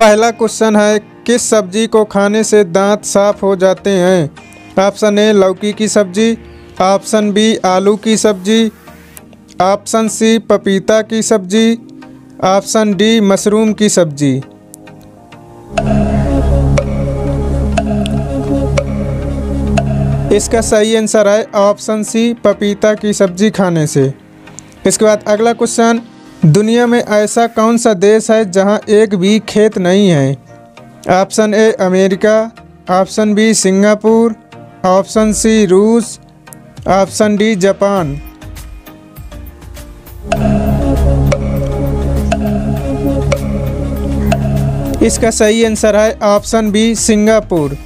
पहला क्वेश्चन है किस सब्जी को खाने से दांत साफ हो जाते हैं ऑप्शन ए लौकी की सब्जी ऑप्शन बी आलू की सब्जी ऑप्शन सी पपीता की सब्जी ऑप्शन डी मशरूम की सब्जी इसका सही आंसर है ऑप्शन सी पपीता की सब्जी खाने से इसके बाद अगला क्वेश्चन दुनिया में ऐसा कौन सा देश है जहां एक भी खेत नहीं है option A America option B Singapore option C रूस ऑप्शन डी जापान इसका सही आंसर है ऑप्शन बी सिंगापुर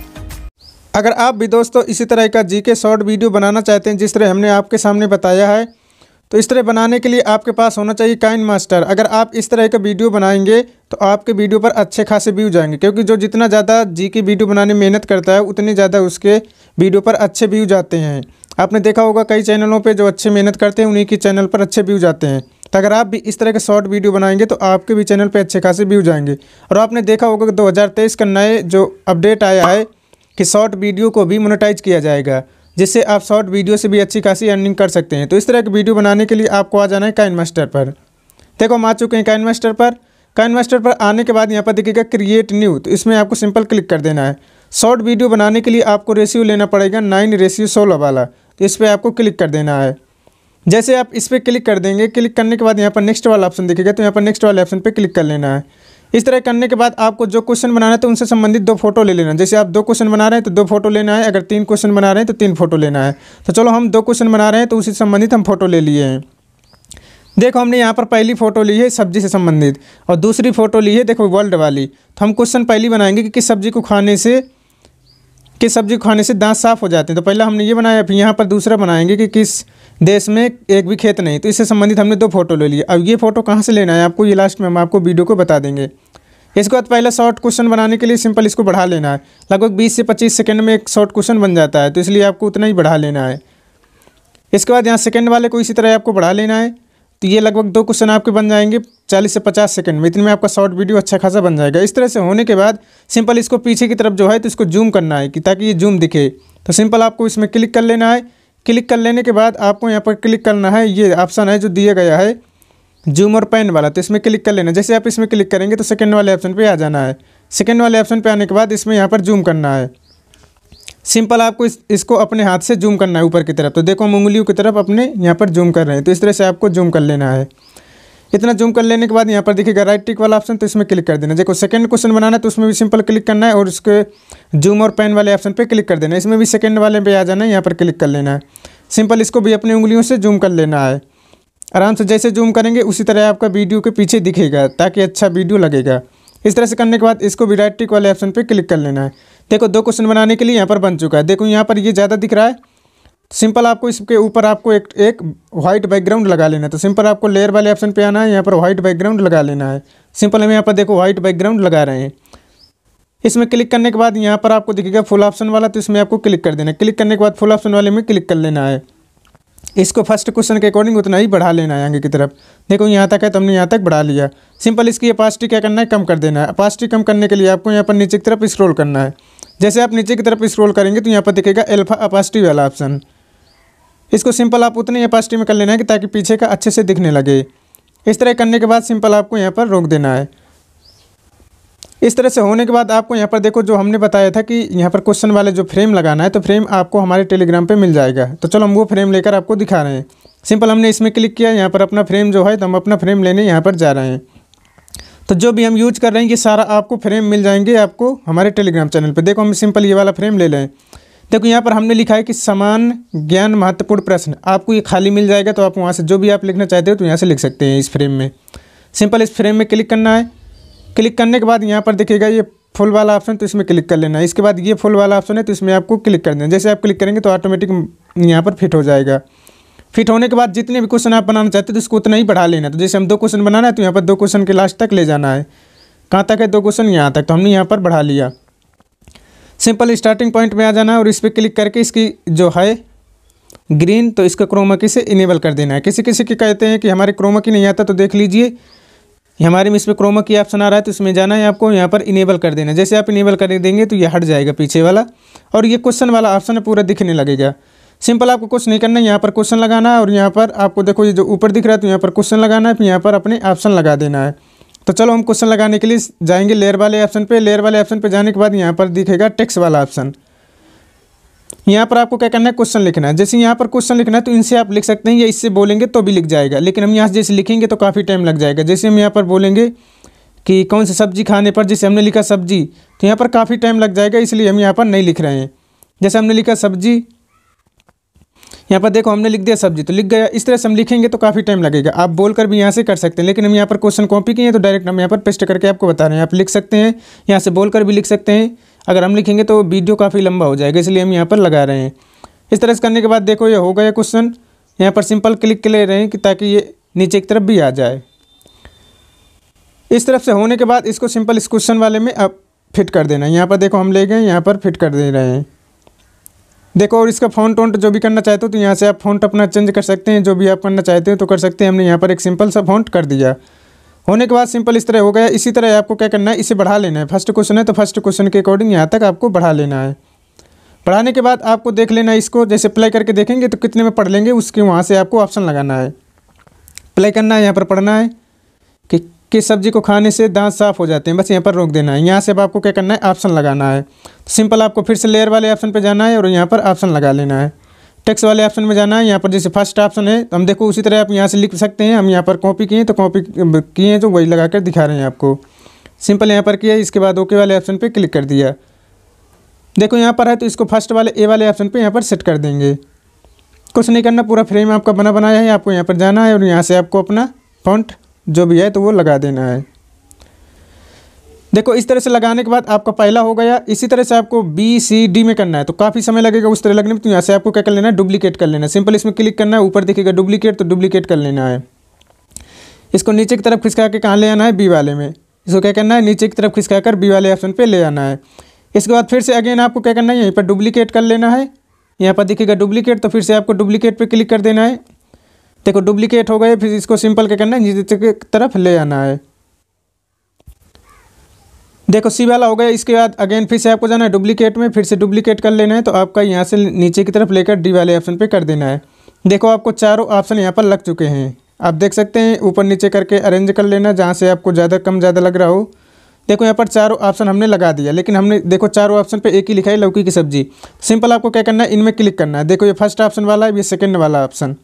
अगर आप भी दोस्तों इसी तरह का जीके शॉर्ट वीडियो बनाना चाहते हैं जिस तरह हमने आपके सामने बताया है तो इस तरह बनाने के लिए आपके पास होना चाहिए काइन मास्टर अगर आप इस तरह का वीडियो बनाएंगे तो आपके वीडियो पर अच्छे खासे व्यू जाएंगे क्योंकि जो जितना ज़्यादा जी की वीडियो बनाने में मेहनत करता है उतने ज़्यादा उसके वीडियो पर अच्छे व्यू जाते हैं आपने देखा होगा कई चैनलों पर जो अच्छे मेहनत करते हैं उन्हीं के चैनल पर अच्छे व्यू जाते हैं तो अगर आप भी इस तरह के शॉर्ट वीडियो बनाएंगे तो आपके भी चैनल पर अच्छे खासे व्यू जाएंगे और आपने देखा होगा कि दो का नए जो अपडेट आया है कि शॉर्ट वीडियो को भी मोनोटाइज किया जाएगा जिससे आप शॉर्ट वीडियो से भी अच्छी खासी अर्निंग कर सकते हैं तो इस तरह की वीडियो बनाने के लिए आपको आ जाना है काइन मास्टर पर देखो हम आ चुके हैं काइन मास्टर पर काइन मास्टर पर आने के बाद यहाँ पर देखिएगा क्रिएट न्यू तो इसमें आपको सिंपल क्लिक कर देना है शॉर्ट वीडियो बनाने के लिए आपको रेशियो लेना पड़ेगा नाइन रेशियो सोलह वाला तो इस पर आपको क्लिक कर देना है जैसे आप इस पर क्लिक कर देंगे क्लिक करने के बाद यहाँ पर नेक्स्ट वाला ऑप्शन देखेगा तो यहाँ पर नेक्स्ट वाले ऑप्शन पर क्लिक कर लेना है इस तरह करने के बाद आपको जो क्वेश्चन बनाना है तो उनसे संबंधित दो फोटो ले लेना जैसे आप दो क्वेश्चन बना रहे हैं तो दो फोटो लेना है अगर तीन क्वेश्चन बना रहे हैं तो तीन फोटो लेना है तो चलो हम दो क्वेश्चन बना रहे हैं तो उसी संबंधित हम फोटो ले लिए हैं देखो हमने यहाँ पर पहली फ़ोटो ली है सब्जी से संबंधित और दूसरी फ़ोटो ली है देखो वर्ल्ड वाली तो हम क्वेश्चन पहली बनाएंगे कि किस सब्जी को खाने से किस सब्जी को खाने से दांत साफ़ हो जाते हैं तो पहला हमने ये बनाया फिर यहाँ पर दूसरा बनाएंगे कि किस देश में एक भी खेत नहीं तो इससे संबंधित हमने दो फोटो ले लिए अब ये फोटो कहाँ से लेना है आपको ये लास्ट में हम आपको वीडियो को बता देंगे इसके बाद पहला शॉर्ट क्वेश्चन बनाने के लिए सिंपल इसको बढ़ा लेना है लगभग 20 से 25 सेकंड में एक शॉर्ट क्वेश्चन बन जाता है तो इसलिए आपको उतना ही बढ़ा लेना है इसके बाद यहाँ सेकंड वाले को इसी तरह आपको बढ़ा लेना है तो ये लगभग दो क्वेश्चन आपके बन जाएंगे 40 से 50 सेकंड में इतने में आपका शॉर्ट वीडियो अच्छा खासा बन जाएगा इस तरह से होने के बाद सिंपल इसको पीछे की तरफ जो है तो इसको जूम करना है कि ताकि ये जूम दिखे तो सिंपल आपको इसमें क्लिक कर लेना है क्लिक कर लेने के बाद आपको यहाँ पर क्लिक करना है ये ऑप्शन है जो दिया गया है जूम और पेन वाला तो इसमें क्लिक कर लेना जैसे आप इसमें क्लिक करेंगे तो सेकेंड वाले ऑप्शन पर आ जाना है सेकेंड वाले ऑप्शन पर आने के बाद इसमें यहाँ पर जूम करना है सिंपल आपको इस, इसको अपने हाथ से जूम करना है ऊपर की तरफ तो देखो हम उंगलियों की तरफ अपने यहाँ पर जूम कर रहे हैं तो इस तरह से आपको जूम कर लेना है इतना जूम कर लेने के बाद यहाँ पर दिखेगा राइट टिक वाला ऑप्शन तो इसमें क्लिक कर देना देखो सेकंड क्वेश्चन बनाना है तो उसमें भी सिंपल क्लिक करना है और उसके जूम और पेन वाले ऑप्शन पे क्लिक कर देना है इसमें भी सेकंड वाले पे आ जाना है यहाँ पर क्लिक कर लेना है सिंपल इसको भी अपनी उंगलियों से जूम कर लेना है आराम से जैसे जूम करेंगे उसी तरह आपका वीडियो के पीछे दिखेगा ताकि अच्छा वीडियो लगेगा इस तरह से करने के बाद इसको भी राइट टिक वाले ऑप्शन पर क्लिक कर लेना है देखो दो क्वेश्चन बनाने के लिए यहाँ पर बन चुका है देखो यहाँ पर ये ज़्यादा दिख रहा है तो सिंपल आपको इसके ऊपर आपको एक एक व्हाइट बैकग्राउंड लगा लेना है तो सिंपल आपको लेयर वाले ऑप्शन पे आना है यहाँ पर व्हाइट बैकग्राउंड लगा लेना है सिंपल हम यहाँ पर देखो व्हाइट बैकग्राउंड लगा रहे हैं इसमें क्लिक करने के बाद यहाँ पर आपको दिखेगा फुल ऑप्शन वाला तो इसमें आपको क्लिक कर देना है क्लिक करने के बाद फुल ऑप्शन वाले में क्लिक कर लेना है इसको फर्स्ट क्वेश्चन के अकॉर्डिंग उतना ही बढ़ा लेना है आगे की तरफ देखो यहाँ तक है तो हमने यहाँ तक बढ़ा लिया सिंपल इसकी अपासिटी क्या करना है कम कर देना है अपासिटी कम करने के लिए आपको यहाँ पर नीचे की तरफ स्क्रॉल करना है जैसे आप नीचे की तरफ स्क्रॉल करेंगे तो यहाँ पर दिखेगा एल्फा अपासिटी वाला ऑप्शन इसको सिंपल आप उतने एपासिटी में कर लेना है कि ताकि पीछे का अच्छे से दिखने लगे इस तरह करने के बाद सिंपल आपको यहाँ पर रोक देना है इस तरह से होने के बाद आपको यहाँ पर देखो जो हमने बताया था कि यहाँ पर क्वेश्चन वाले जो फ्रेम लगाना है तो फ्रेम आपको हमारे टेलीग्राम पे मिल जाएगा तो चलो हम वो फ्रेम लेकर आपको दिखा रहे हैं सिंपल हमने इसमें क्लिक किया यहाँ पर अपना फ्रेम जो है तो हम अपना फ्रेम लेने यहाँ पर जा रहे हैं तो जो भी हम यूज कर रहे हैं ये सारा आपको फ्रेम मिल जाएंगे आपको हमारे टेलीग्राम चैनल पर देखो हम सिंपल ये वाला फ्रेम ले लें देखो यहाँ पर हमने लिखा है कि समान ज्ञान महत्वपूर्ण प्रश्न आपको ये खाली मिल जाएगा तो आप वहाँ से जो भी आप लिखना चाहते हो तो यहाँ से लिख सकते हैं इस फ्रेम में सिंपल इस फ्रेम में क्लिक करना है क्लिक करने के बाद यहाँ पर देखिएगा ये फुल वाला ऑप्शन तो इसमें क्लिक कर लेना है इसके बाद ये फुल वाला ऑप्शन है तो इसमें आपको क्लिक कर देना जैसे आप क्लिक करेंगे तो ऑटोमेटिक यहाँ पर फिट हो जाएगा फिट होने के बाद जितने भी क्वेश्चन आप बनाना चाहते हो तो इसको उतना ही बढ़ा लेना तो जैसे हम दो क्वेश्चन बनाना है तो यहाँ पर दो क्वेश्चन के लास्ट तक ले जाना है कहाँ तक है दो क्वेश्चन यहाँ तक तो हमने यहाँ पर बढ़ा लिया सिंपल स्टार्टिंग पॉइंट में आ जाना है और इस पर क्लिक करके इसकी जो है ग्रीन तो इसका क्रोमा की से इनेबल कर देना है किसी किसी के कहते हैं कि हमारे क्रोमा की नहीं आता तो देख लीजिए हमारे में इस पर क्रोमा की ऑप्शन आ रहा है तो इसमें जाना है आपको यहाँ पर इनेबल कर देना जैसे आप इनेबल कर देंगे तो ये हट जाएगा पीछे वाला और ये क्वेश्चन वाला ऑप्शन पूरा दिखने लगेगा सिंपल आपको कुछ नहीं करना है यहाँ पर क्वेश्चन लगाना है और यहाँ पर आपको देखो ये जो ऊपर दिख रहा है तो यहाँ पर क्वेश्चन लगाना है फिर यहाँ पर अपने ऑप्शन लगा देना है तो चलो हम क्वेश्चन लगाने के लिए जाएंगे लेयर वाले ऑप्शन पे लेयर वाले ऑप्शन पे जाने के बाद यहाँ पर दिखेगा टेक्स वाला ऑप्शन यहाँ पर आपको क्या करना है क्वेश्चन लिखना है जैसे यहाँ पर क्वेश्चन लिखना है तो इनसे आप लिख सकते हैं या इससे बोलेंगे तो भी लिख जाएगा लेकिन हम यहाँ से जैसे लिखेंगे तो काफ़ी टाइम लग जाएगा जैसे हम यहाँ पर बोलेंगे कि कौन सी सब्जी खाने पर जैसे हमने लिखा सब्जी तो यहाँ पर काफ़ी टाइम लग जाएगा इसलिए हम यहाँ पर नहीं लिख रहे हैं जैसे हमने लिखा सब्जी यहाँ पर देखो हमने लिख दिया सब्जी तो लिख गया इस तरह से हम लिखेंगे तो काफ़ी टाइम लगेगा आप बोल कर भी यहाँ से कर सकते हैं लेकिन हम यहाँ पर क्वेश्चन कॉपी किए हैं तो डायरेक्ट हम यहाँ पर पेस्ट करके आपको बता रहे हैं आप लिख सकते हैं यहाँ से बोल कर भी लिख सकते हैं अगर हम लिखेंगे तो वीडियो काफ़ी लंबा हो जाएगा इसलिए हम यहाँ पर लगा रहे हैं इस तरह से करने के बाद देखो ये हो गया क्वेश्चन यहाँ पर सिंपल क्लिक ले रहे हैं कि ताकि ये नीचे की तरफ भी आ जाए इस तरफ से होने के बाद इसको सिंपल इस क्वेश्चन वाले में आप फिट कर देना यहाँ पर देखो हम ले गए यहाँ पर फिट कर दे रहे हैं देखो और इसका फ़ॉन्ट वॉन्ट जो भी करना चाहते हो तो यहाँ से आप फ़ॉन्ट अपना चेंज कर सकते हैं जो भी आप करना चाहते हो तो कर सकते हैं हमने यहाँ पर एक सिंपल सा फ़ॉन्ट कर दिया होने के बाद सिंपल इस तरह हो गया इसी तरह आपको क्या करना है इसे बढ़ा लेना है फर्स्ट क्वेश्चन है तो फर्स्ट क्वेश्चन के अकॉर्डिंग यहाँ तक आपको बढ़ा लेना है पढ़ाने के बाद आपको देख लेना है इसको जैसे प्ले करके देखेंगे तो कितने में पढ़ लेंगे उसके वहाँ से आपको ऑप्शन लगाना है प्ले करना है यहाँ पर पढ़ना है कि सब्जी को खाने से दांत साफ हो जाते हैं बस यहाँ पर रोक देना है यहाँ से अब आपको क्या करना है ऑप्शन लगाना है तो सिंपल आपको फिर से लेयर वाले ऑप्शन पर जाना है और यहाँ पर ऑप्शन लगा लेना है टेक्स वाले ऑप्शन में जाना है यहाँ पर जैसे फर्स्ट ऑप्शन है तो हम देखो उसी तरह आप यहाँ से लिख सकते हैं हम यहाँ पर कॉपी किए तो कॉपी किए जो तो वही लगा कर दिखा रहे हैं आपको सिंपल यहाँ पर किया इसके बाद ओके वाले ऑप्शन पर क्लिक कर दिया देखो यहाँ पर है तो इसको फर्स्ट वाले ए वाले ऑप्शन पर यहाँ पर सेट कर देंगे कुछ नहीं करना पूरा फ्रेम आपका बना बनाया है आपको यहाँ पर जाना है और यहाँ से आपको अपना फॉन्ट जो भी है तो वो लगा देना है देखो इस तरह से लगाने के बाद आपका पहला हो गया इसी तरह से आपको बी सी डी में करना है तो काफ़ी समय लगेगा उस तरह लगने में तो यहाँ से आपको क्या कर लेना है डुप्लीकेट कर लेना है सिंपल इसमें क्लिक करना है ऊपर दिखेगा डुप्लीकेट तो डुप्लीकेट कर लेना है इसको नीचे की तरफ खिसका के कहाँ ले आना है बी वाले में इसको क्या करना है नीचे की तरफ खिसका कर बी वाले ऑप्शन पर ले आना है इसके बाद फिर से अगेन आपको क्या करना है यहीं पर डुप्लीकेट कर लेना है यहाँ पर दिखेगा डुप्लीकेट तो फिर से आपको डुप्लीकेट पर क्लिक कर देना है देखो डुप्लीकेट हो गए फिर इसको सिंपल क्या करना है नीचे की तरफ ले आना है देखो सी वाला हो गया इसके बाद अगेन फिर से आपको जाना है डुप्लीकेट में फिर से डुप्लीकेट कर लेना है तो आपका यहाँ से नीचे की तरफ लेकर डी वाले ऑप्शन पे कर देना है देखो आपको चारों ऑप्शन यहाँ पर लग चुके हैं आप देख सकते हैं ऊपर नीचे करके अरेंज कर लेना जहाँ से आपको ज़्यादा कम ज़्यादा लग रहा हो देखो यहाँ पर चारों ऑप्शन हमने लगा दिया लेकिन हमने देखो चारों ऑप्शन पे एक ही लिखा है लौकी की सब्जी सिंपल आपको क्या करना है इनमें क्लिक करना है देखो ये फर्स्ट ऑप्शन वाला है ये सेकंड वाला ऑप्शन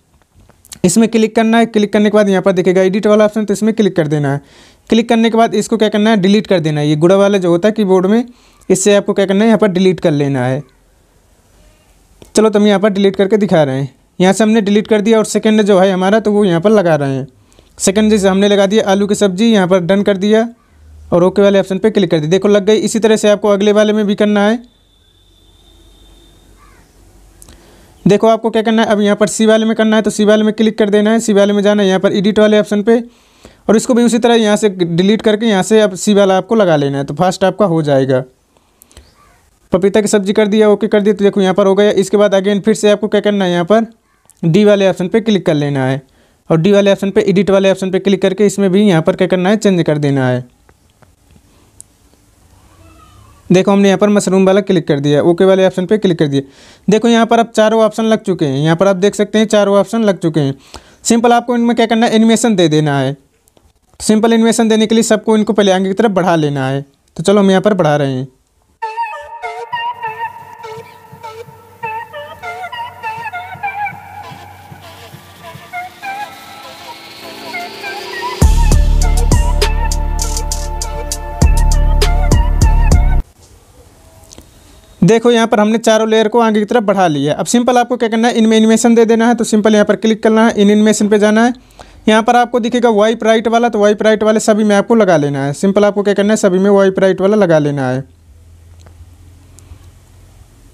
इसमें क्लिक करना है क्लिक करने के बाद यहाँ पर देखेगा एडिट वाला ऑप्शन तो इसमें क्लिक कर देना है क्लिक करने के बाद इसको क्या करना है डिलीट कर देना है ये गुड़ा वाला जो होता है कीबोर्ड में इससे आपको क्या करना है यहाँ पर डिलीट कर लेना है चलो तो हम यहाँ पर डिलीट करके दिखा रहे हैं यहाँ से हमने डिलीट कर दिया और सेकेंड जो है हमारा तो वो यहाँ पर लगा रहे हैं सेकेंड जैसे हमने लगा दिया आलू की सब्ज़ी यहाँ पर डन कर दिया और ओके वाले ऑप्शन पर क्लिक कर दिया देखो लग गई इसी तरह से आपको अगले वाले में भी करना है देखो आपको क्या करना है अब यहाँ पर सी वाले में करना है तो सी वाले में क्लिक कर देना है सी वाले में जाना है यहाँ पर एडिट वाले ऑप्शन पे और इसको भी उसी तरह यहाँ से डिलीट करके यहाँ से अब सी वाला आपको लगा लेना है तो फास्ट आपका हो जाएगा पपीता की सब्जी कर दिया ओके कर दिया तो देखो यहाँ पर हो गया इसके बाद अगेन फिर से आपको क्या करना है यहाँ पर डी वाले ऑप्शन पर क्लिक कर लेना है और डी वाले ऑप्शन पर एडिट वाले ऑप्शन पर क्लिक करके इसमें भी यहाँ पर क्या करना है चेंज कर देना है देखो हमने यहाँ पर मशरूम वाला क्लिक कर दिया ओके वाले ऑप्शन पे क्लिक कर दिया देखो यहाँ पर अब चारों ऑप्शन लग चुके हैं यहाँ पर आप देख सकते हैं चारों ऑप्शन लग चुके हैं सिंपल आपको इनमें क्या करना है एनिमेशन दे देना है सिंपल एनिमेशन देने के लिए सबको इनको पहले आगे की तरफ बढ़ा लेना है तो चलो हम यहाँ पर बढ़ा रहे हैं देखो यहाँ पर हमने चारों लेयर को आगे की तरफ बढ़ा लिया है अब सिंपल आपको क्या करना है इनमें एनिमेशन दे देना है तो सिंपल यहाँ पर क्लिक करना है इन एनिमेशन पे जाना है यहाँ पर आपको दिखेगा वाइप राइट वाला तो वाइप राइट वाले सभी में आपको लगा लेना है सिंपल आपको क्या करना है सभी में वाइप राइट वाला लगा लेना है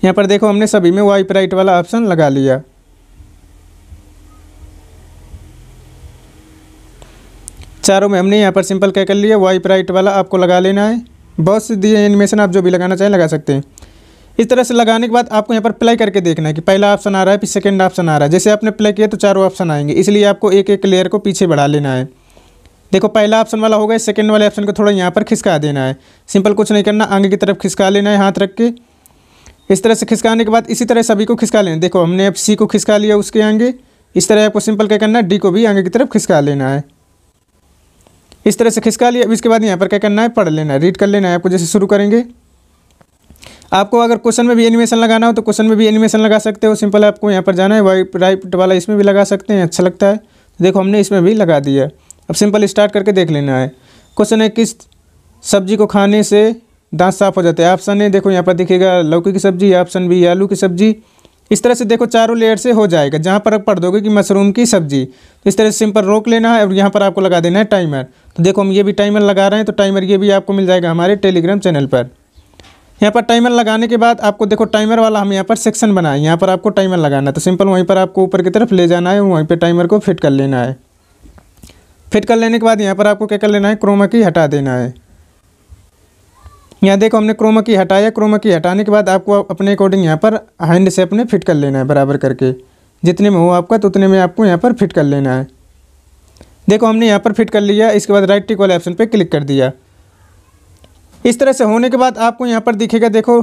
यहाँ पर देखो हमने सभी में वाइप राइट वाला ऑप्शन लगा लिया चारों में हमने यहाँ पर सिंपल क्या कर लिया वाइप राइट वाला आपको लगा लेना है बहुत से दिए एनिमेशन आप जो भी लगाना चाहें लगा सकते हैं इस तरह से लगाने के बाद आपको यहाँ पर प्ले करके देखना है कि पहला ऑप्शन आ रहा है फिर सेकेंड ऑप्शन आ रहा है जैसे आपने प्ले किया तो चारों ऑप्शन आएंगे इसलिए आपको एक एक लेयर को पीछे बढ़ा लेना है देखो पहला ऑप्शन वाला होगा सेकेंड वाले ऑप्शन को थोड़ा यहाँ पर खिसका देना है सिंपल कुछ नहीं करना आगे की तरफ खिसका लेना है हाथ रख के इस तरह से खिसकाने के बाद इसी तरह सभी को खिसका लेना देखो हमने अब सी को खिसका लिया उसके आगे इस तरह आपको सिंपल क्या करना है डी को भी आगे की तरफ खिसका लेना है इस तरह से खिसका लिया अब इसके बाद यहाँ पर क्या करना है पढ़ लेना है रीड कर लेना है आपको जैसे शुरू करेंगे आपको अगर क्वेश्चन में भी एनिमेशन लगाना हो तो क्वेश्चन में भी एनिमेशन लगा सकते हो सिंपल आपको यहाँ पर जाना है वाइट राइट वाला इसमें भी लगा सकते हैं अच्छा लगता है देखो हमने इसमें भी लगा दिया अब सिंपल स्टार्ट करके देख लेना है क्वेश्चन है किस सब्जी को खाने से दांत साफ हो जाते हैं ऑप्शन है देखो यहाँ पर दिखेगा लौकी की सब्जी ऑप्शन बी आलू की सब्जी इस तरह से देखो चारों लेयर से हो जाएगा जहाँ पर आप पढ़ दोगे कि मशरूम की सब्जी तो इस तरह से सिंपल रोक लेना है और यहाँ पर आपको लगा देना है टाइमर तो देखो हम ये भी टाइमर लगा रहे हैं तो टाइमर ये भी आपको मिल जाएगा हमारे टेलीग्राम चैनल पर यहाँ पर टाइमर लगाने के बाद आपको देखो टाइमर वाला हम यहाँ पर सेक्शन बनाए यहाँ पर आपको टाइमर लगाना है तो सिंपल वहीं पर आपको ऊपर की तरफ ले जाना है वहीं पर टाइमर को फिट कर लेना है फिट कर लेने के बाद यहाँ पर आपको क्या कर लेना है क्रोमा की हटा देना है यहाँ देखो हमने क्रोमा की हटाया क्रोमा की हटाने के बाद आपको अपने अकॉर्डिंग यहाँ पर हैंड से अपने फिट कर लेना है बराबर करके जितने में हो आपका तो उतने में आपको यहाँ पर फिट कर लेना है देखो हमने यहाँ पर फिट कर लिया इसके बाद राइट टिक वाले ऑप्शन पर क्लिक कर दिया इस तरह से होने के बाद आपको यहाँ पर दिखेगा देखो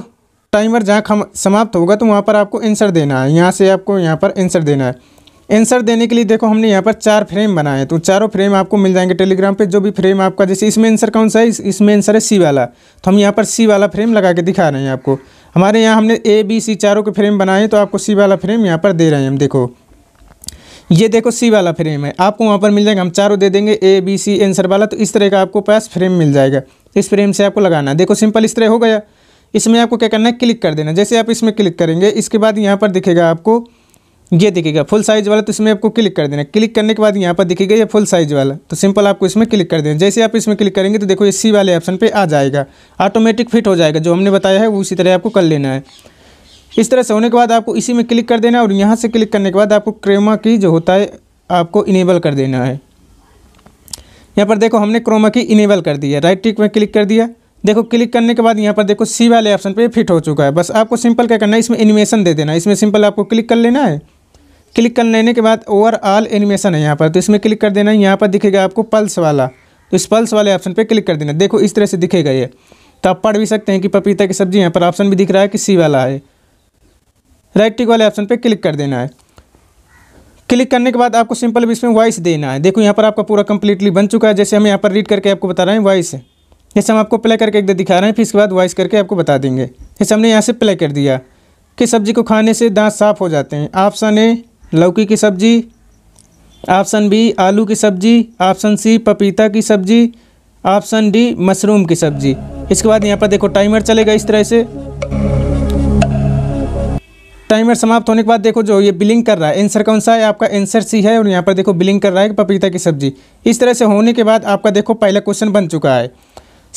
टाइमर जहाँ समाप्त होगा तो वहाँ पर आपको एंसर देना है यहाँ से आपको यहाँ पर आंसर देना है एंसर देने के लिए देखो हमने यहाँ पर चार फ्रेम बनाए तो चारों फ्रेम आपको मिल जाएंगे टेलीग्राम पे जो भी फ्रेम आपका जैसे इसमें आंसर कौन सा है इसमें आंसर है सी वाला तो हम यहाँ पर सी वाला फ्रेम लगा के दिखा रहे हैं आपको हमारे यहाँ हमने ए बी सी चारों के फ्रेम बनाए तो आपको सी वाला फ्रेम यहाँ पर दे रहे हैं हम देखो ये देखो सी वाला फ्रेम है आपको वहाँ पर मिल जाएगा हम चारों दे देंगे ए बी सी एंसर वाला तो इस तरह का आपको पास फ्रेम मिल जाएगा तो इस फ्रेम से आपको लगाना है देखो सिंपल इस तरह हो गया इसमें आपको क्या करना है क्लिक कर देना जैसे आप इसमें क्लिक करेंगे इसके बाद यहाँ पर दिखेगा आपको ये दिखेगा फुल साइज़ वाला तो इसमें आपको क्लिक कर देना क्लिक करने के बाद यहाँ पर दिखेगा ये फुल साइज़ वाला तो सिंपल आपको इसमें क्लिक कर देना जैसे आप इसमें क्लिक करेंगे तो देखो ये सी वाले ऑप्शन पे आ जाएगा ऑटोमेटिक फिट हो जाएगा जो हमने बताया है वो उसी तरह आपको कर लेना है इस तरह से होने के बाद आपको इसी में क्लिक कर देना है और यहाँ से क्लिक करने के बाद आपको क्रेमा की जो होता है आपको इनेबल कर देना है यहाँ पर देखो हमने क्रोमा की इनेबल कर दी है राइट टिक में क्लिक कर दिया देखो क्लिक करने के बाद यहाँ पर देखो सी वाले ऑप्शन पे फिट हो चुका है बस आपको सिंपल क्या करना है इसमें एनिमेशन दे देना है इसमें सिंपल आपको क्लिक कर लेना है क्लिक कर लेने के बाद ओवरऑल एनिमेशन है यहाँ पर तो इसमें क्लिक कर देना है यहाँ पर दिखेगा आपको पल्स वाला तो इस पल्स वाले ऑप्शन पर क्लिक कर देना देखो इस तरह से दिखेगा ये तो आप पढ़ भी सकते हैं कि पपीता की सब्जी यहाँ पर ऑप्शन भी दिख रहा है कि सी वाला है राइट टिक वाले ऑप्शन पर क्लिक कर देना है क्लिक करने के बाद आपको सिंपल इसमें वॉइस देना है देखो यहाँ पर आपका पूरा कंप्लीटली बन चुका है जैसे हम यहाँ पर रीड करके आपको बता रहे हैं वॉइस जैसे हम आपको प्ले करके एक दिखा रहे हैं फिर इसके बाद वॉइस करके आपको बता देंगे जैसे हमने यहाँ से प्ले कर दिया कि सब्जी को खाने से दांत साफ हो जाते हैं ऑप्शन ए लौकी की सब्जी ऑप्शन बी आलू की सब्जी ऑप्शन सी पपीता की सब्जी ऑप्शन डी मशरूम की सब्जी इसके बाद यहाँ पर देखो टाइमर चलेगा इस तरह से टाइमर समाप्त होने के बाद देखो जो ये बिलिंग कर रहा है आंसर कौन सा है आपका आंसर सी है और यहाँ पर देखो बिलिंग कर रहा है पपीता की सब्जी इस तरह से होने के बाद आपका देखो पहला क्वेश्चन बन चुका है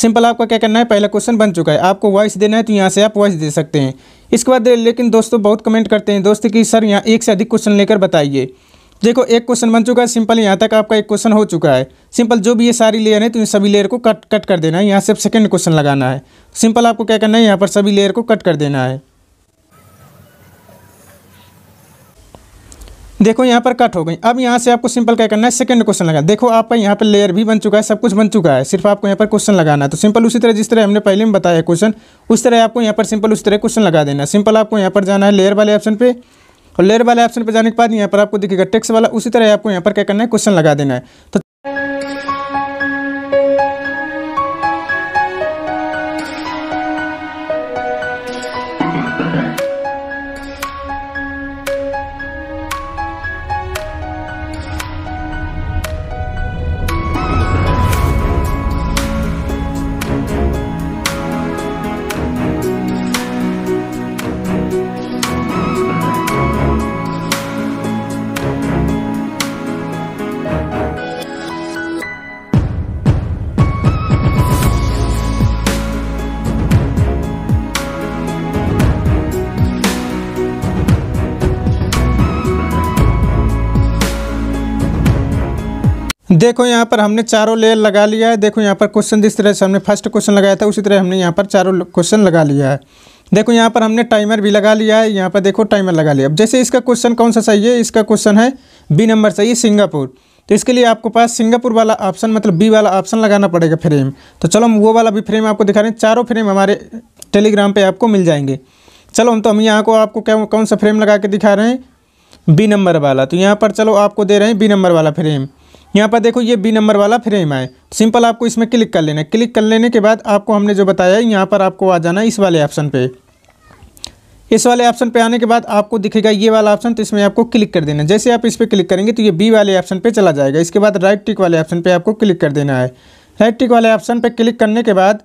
सिंपल आपका क्या करना है पहला क्वेश्चन बन चुका है आपको वॉइस देना है तो यहाँ से आप वॉइस दे सकते हैं इसके बाद लेकिन दोस्तों बहुत कमेंट करते हैं दोस्त कि सर यहाँ एक से अधिक क्वेश्चन लेकर बताइए देखो एक क्वेश्चन बन चुका है सिंपल यहाँ तक आपका एक क्वेश्चन हो चुका है सिंपल जो भी ये सारी लेयर है तो इन सभी लेयर को कट कट कर देना है यहाँ से सेकंड क्वेश्चन लगाना है सिंपल आपको क्या करना है यहाँ पर सभी लेयर को कट कर देना है देखो यहाँ पर कट हो गई अब यहाँ से आपको सिंपल क्या करना है सेकंड क्वेश्चन लगाना देखो आपका यहाँ पर लेयर भी बन चुका है सब कुछ बन चुका है सिर्फ आपको यहाँ पर क्वेश्चन लगाना है तो सिंपल उसी तरह जिस तरह हमने पहले में बताया क्वेश्चन उस तरह आपको यहाँ पर सिंपल उस तरह क्वेश्चन लगा देना सिंपल आपको यहाँ पर जाना है लेयर वाले ऑप्शन पर और लेयर वाले ऑप्शन पर जाने के बाद यहाँ पर आपको दिखेगा टेक्स वाला उसी तरह आपको यहाँ पर क्या करना है क्वेश्चन लगा देना है तो देखो यहाँ पर हमने चारों लेयर लगा लिया है देखो यहाँ पर क्वेश्चन जिस तरह से हमने फर्स्ट क्वेश्चन लगाया था उसी तरह हमने यहाँ पर चारों क्वेश्चन लगा लिया है देखो यहाँ पर हमने टाइमर भी लगा लिया है यहाँ पर देखो टाइमर लगा लिया अब जैसे इसका क्वेश्चन कौन सा चाहिए इसका क्वेश्चन है बी नंबर चाहिए सिंगापुर तो इसके लिए आपको पास सिंगापुर वाला ऑप्शन मतलब बी वाला ऑप्शन लगाना पड़ेगा फ्रेम तो चलो हम वो वाला भी फ्रेम आपको दिखा रहे हैं चारों फ्रेम हमारे टेलीग्राम पे आपको मिल जाएंगे चलो हम तो हम यहाँ को आपको क्या कौन सा फ्रेम लगा के दिखा रहे हैं बी नंबर वाला तो यहाँ पर चलो आपको दे रहे हैं बी नंबर वाला फ्रेम यहाँ पर देखो ये बी नंबर वाला फ्रेम है सिंपल आपको इसमें क्लिक कर लेना है क्लिक कर लेने के बाद आपको हमने जो बताया है यहाँ पर आपको आ जाना है इस वाले ऑप्शन पे इस वाले ऑप्शन पे आने के बाद आपको दिखेगा ये वाला ऑप्शन तो इसमें आपको क्लिक कर देना जैसे आप इस पर क्लिक करेंगे तो ये बी वाले ऑप्शन पे चला जाएगा इसके बाद राइट टिक वाले ऑप्शन पे आपको क्लिक कर देना है राइट टिक वाले ऑप्शन पे क्लिक करने के बाद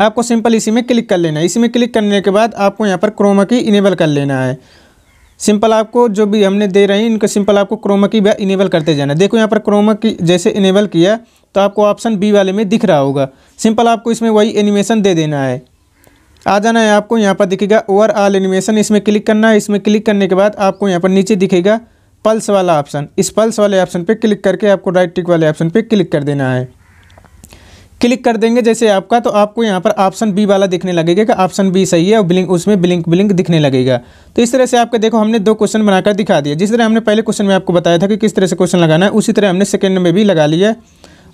आपको सिंपल इसी में क्लिक कर लेना है इसी में क्लिक करने के बाद आपको यहाँ पर क्रोमा की इनेबल कर लेना है सिंपल आपको जो भी हमने दे रहे हैं इनको सिंपल आपको क्रोमा की इनेबल करते जाना देखो यहाँ पर क्रोमा की जैसे इनेबल किया तो आपको ऑप्शन बी वाले में दिख रहा होगा सिंपल आपको इसमें वही एनिमेशन दे देना है आ जाना है आपको यहाँ पर दिखेगा ओवरऑल एनिमेशन इसमें क्लिक करना है इसमें क्लिक करने के बाद आपको यहाँ पर नीचे दिखेगा पल्स वाला ऑप्शन इस पल्स वाले ऑप्शन पर क्लिक करके आपको राइट टिक वाले ऑप्शन पर क्लिक कर देना है क्लिक कर देंगे जैसे आपका तो आपको यहाँ पर ऑप्शन बी वाला दिखने लगेगा कि ऑप्शन बी सही है और ब्लिंक उसमें ब्लिंक ब्लिंक दिखने लगेगा तो इस तरह से आपका देखो हमने दो क्वेश्चन बनाकर दिखा दिया जिस तरह हमने पहले क्वेश्चन में आपको बताया था कि किस तरह से क्वेश्चन लगाना है उसी तरह हमने सेकेंड में भी लगा लिया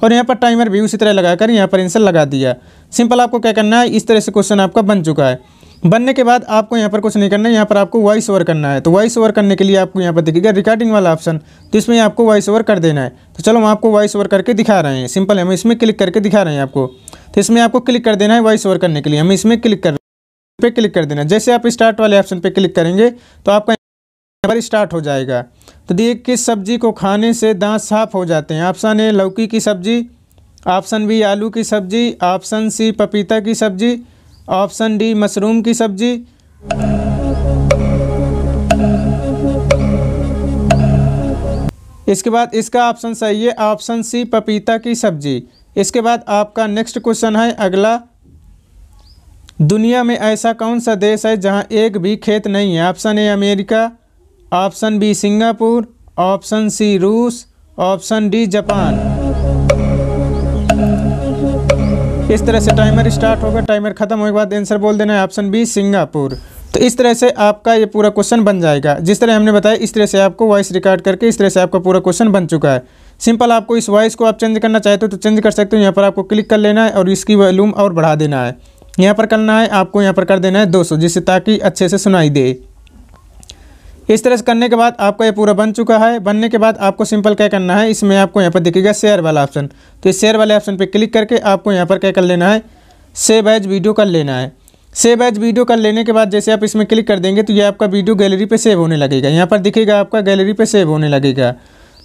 और यहाँ पर टाइमर भी उसी तरह लगाकर यहाँ पर आंसर लगा दिया सिंपल आपको क्या करना है इस तरह से क्वेश्चन आपका बन चुका है बनने के बाद आपको यहाँ पर कुछ नहीं करना है यहाँ पर आपको वॉइस ओवर करना है तो वॉइस ओवर करने के लिए आपको यहाँ पर देखिएगा रिकॉर्डिंग वाला ऑप्शन तो इसमें आपको वॉइस ओवर कर देना है तो चलो हम आपको वॉइस ओवर करके दिखा रहे हैं सिंपल है हम इसमें क्लिक करके दिखा रहे हैं आपको तो इसमें आपको क्लिक कर देना है वॉइस ओवर करने के लिए हम इसमें क्लिक कर पे क्लिक कर देना जैसे आप स्टार्ट वाले ऑप्शन पर क्लिक करेंगे तो आपका यहाँ पर स्टार्ट हो जाएगा तो देखिए किस सब्जी को खाने से दांत साफ हो जाते हैं ऑप्शन ए लौकी की सब्जी ऑप्शन बी आलू की सब्जी ऑप्शन सी पपीता की सब्जी ऑप्शन डी मशरूम की सब्जी इसके बाद इसका ऑप्शन सही है ऑप्शन सी पपीता की सब्जी इसके बाद आपका नेक्स्ट क्वेश्चन है अगला दुनिया में ऐसा कौन सा देश है जहां एक भी खेत नहीं है option A America option B Singapore option C रूस ऑप्शन डी जापान इस तरह से टाइमर स्टार्ट होगा टाइमर ख़त्म होने के बाद आंसर बोल देना है ऑप्शन बी सिंगापुर तो इस तरह से आपका ये पूरा क्वेश्चन बन जाएगा जिस तरह हमने बताया इस तरह से आपको वॉइस रिकॉर्ड करके इस तरह से आपका पूरा क्वेश्चन बन चुका है सिंपल आपको इस वॉइस को आप चेंज करना चाहते हो तो चेंज कर सकते हो यहाँ पर आपको क्लिक कर लेना है और इसकी वॉल्यूम और बढ़ा देना है यहाँ पर करना है आपको यहाँ पर कर देना है 200 जिससे ताकि अच्छे से सुनाई दे इस तरह से करने के बाद आपका ये पूरा बन चुका है बनने के बाद आपको सिंपल क्या करना है इसमें आपको यहाँ पर दिखेगा शेयर वाला ऑप्शन तो इस शेयर वाले ऑप्शन पर क्लिक करके आपको यहाँ पर क्या कर लेना है सेव एज वीडियो कर लेना है सेव एज वीडियो कर लेने के बाद जैसे आप इसमें क्लिक कर देंगे तो ये आपका वीडियो गैलरी पर सेव होने लगेगा यहाँ पर दिखेगा आपका गैलरी पर सेव होने लगेगा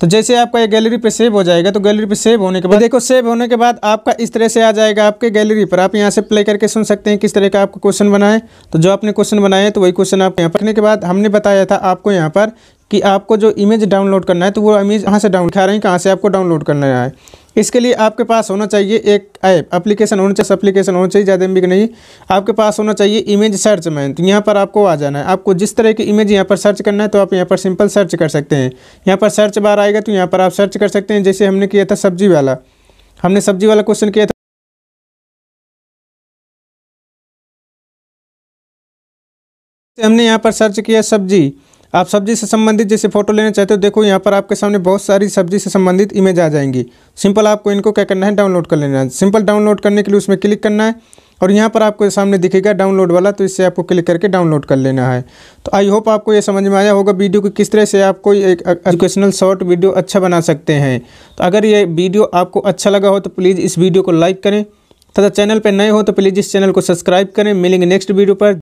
तो जैसे आपका ये गैलरी पे सेव हो जाएगा तो गैलरी पे सेव होने के बाद देखो सेव होने के बाद आपका इस तरह से आ जाएगा आपके गैलरी पर आप यहाँ से प्ले करके सुन सकते हैं किस तरह का आपको क्वेश्चन बनाए तो जो आपने क्वेश्चन बनाए तो वही क्वेश्चन आप यहाँ पढ़ने रखने के बाद हमने बताया था आपको यहाँ पर कि आपको जो इमेज डाउनलोड करना है तो वो इमेज कहाँ से डाउन खा रहे हैं कहाँ से आपको डाउनलोड करना है इसके लिए आपके पास होना चाहिए एक ऐप एप्लीकेशन होना चाहिए एप्लीकेशन होना चाहिए ज़्यादा भी नहीं आपके पास होना चाहिए इमेज सर्च में तो यहाँ पर आपको आ जाना है आपको जिस तरह की इमेज यहाँ पर सर्च करना है तो आप यहाँ पर सिंपल सर्च कर सकते हैं यहाँ पर सर्च बार आएगा तो यहाँ पर आप सर्च कर सकते हैं जैसे हमने किया था सब्जी वाला हमने सब्जी वाला क्वेश्चन किया था हमने यहाँ पर सर्च किया सब्जी आप सब्जी से संबंधित जैसे फोटो लेना चाहते हो देखो यहाँ पर आपके सामने बहुत सारी सब्जी से संबंधित इमेज आ जाएंगी सिंपल आपको इनको क्या करना है डाउनलोड कर लेना है सिंपल डाउनलोड करने के लिए उसमें क्लिक करना है और यहाँ पर आपको सामने दिखेगा डाउनलोड वाला तो इससे आपको क्लिक करके डाउनलोड कर लेना है तो आई होप आपको ये समझ में आया होगा वीडियो को किस तरह से आप कोई एक एजुकेशनल शॉर्ट वीडियो अच्छा बना सकते हैं तो अगर ये वीडियो आपको अच्छा लगा हो तो प्लीज़ इस वीडियो को लाइक करें तथा चैनल पर नए हो तो प्लीज़ इस चैनल को सब्सक्राइब करें मिलेंगे नेक्स्ट वीडियो पर